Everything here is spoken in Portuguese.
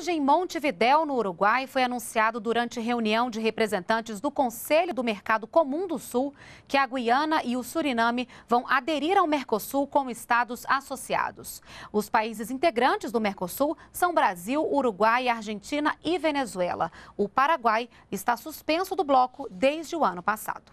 Hoje, em Montevidéu, no Uruguai, foi anunciado durante reunião de representantes do Conselho do Mercado Comum do Sul que a Guiana e o Suriname vão aderir ao Mercosul como estados associados. Os países integrantes do Mercosul são Brasil, Uruguai, Argentina e Venezuela. O Paraguai está suspenso do bloco desde o ano passado.